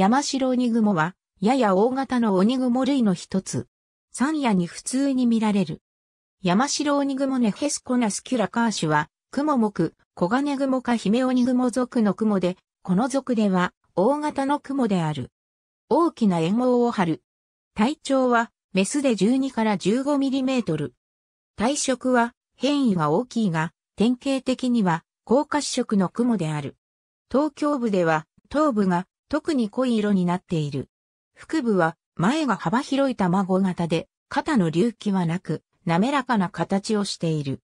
山城鬼雲は、やや大型の鬼雲類の一つ。山野に普通に見られる。山城鬼雲ネヘスコナスキュラカーシュは、雲木、小金雲か姫鬼雲族の雲で、この族では、大型の雲である。大きな円毛を張る。体長は、メスで12から15ミリメートル。体色は、変異は大きいが、典型的には、高褐色の雲である。東京部では、頭部が特に濃い色になっている。腹部は前が幅広い卵型で、肩の隆起はなく、滑らかな形をしている。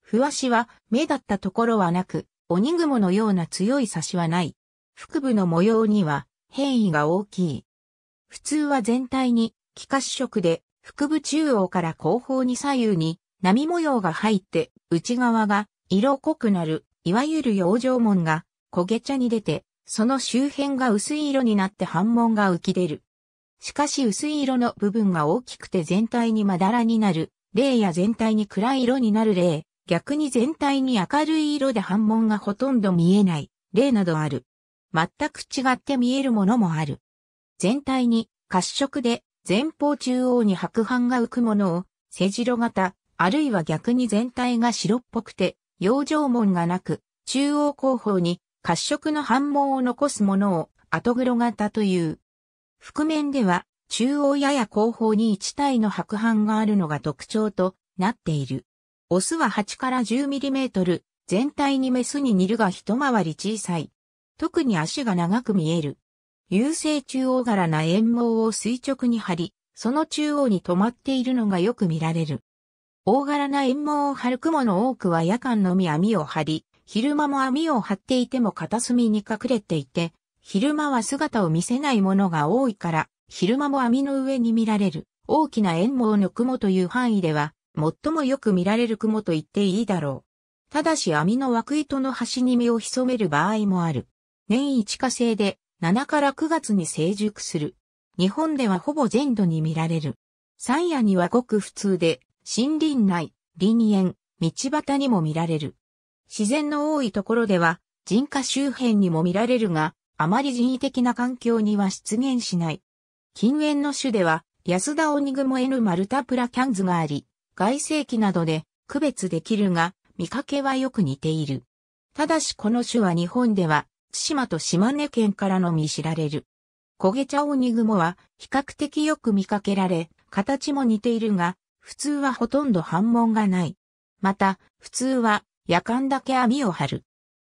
ふわしは目だったところはなく、鬼雲のような強い差しはない。腹部の模様には変異が大きい。普通は全体に気化色で、腹部中央から後方に左右に波模様が入って内側が色濃くなる、いわゆる養生紋が焦げ茶に出てその周辺が薄い色になって反紋が浮き出る。しかし薄い色の部分が大きくて全体にまだらになる例や全体に暗い色になる例、逆に全体に明るい色で反紋がほとんど見えない例などある。全く違って見えるものもある。全体に褐色で前方中央に白斑が浮くものを、背白型、あるいは逆に全体が白っぽくて、洋上門がなく、中央後方に褐色の反毛を残すものを後黒型という。覆面では中央やや後方に1体の白斑があるのが特徴となっている。オスは8から 10mm、全体にメスに似るが一回り小さい。特に足が長く見える。優勢中央柄な炎毛を垂直に張り、その中央に止まっているのがよく見られる。大柄な炎毛を張る雲の多くは夜間のみ網を張り、昼間も網を張っていても片隅に隠れていて、昼間は姿を見せないものが多いから、昼間も網の上に見られる、大きな円網の雲という範囲では、最もよく見られる雲と言っていいだろう。ただし網の枠糸の端に身を潜める場合もある。年一過生で7から9月に成熟する。日本ではほぼ全土に見られる。山野にはごく普通で、森林内、林園、道端にも見られる。自然の多いところでは人家周辺にも見られるが、あまり人為的な環境には出現しない。近縁の種では、安田オニグモ N マルタプラキャンズがあり、外生期などで区別できるが、見かけはよく似ている。ただしこの種は日本では、津島と島根県からのみ知られる。焦げ茶オニグモは比較的よく見かけられ、形も似ているが、普通はほとんど反問がない。また、普通は夜間だけ網を張る。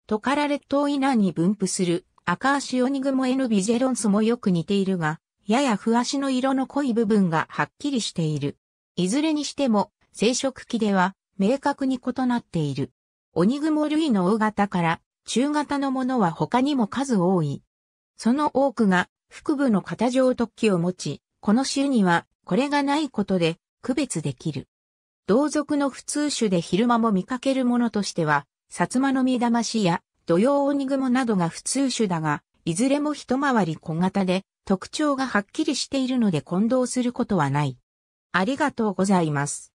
トカラ列島以南に分布する赤足オニグモエヌビジェロンスもよく似ているが、やや不足の色の濃い部分がはっきりしている。いずれにしても、生殖期では明確に異なっている。オニグモ類の大型から中型のものは他にも数多い。その多くが腹部の形状突起を持ち、この種にはこれがないことで区別できる。同族の普通種で昼間も見かけるものとしては、薩摩の実魂や土曜鬼雲などが普通種だが、いずれも一回り小型で特徴がはっきりしているので混同することはない。ありがとうございます。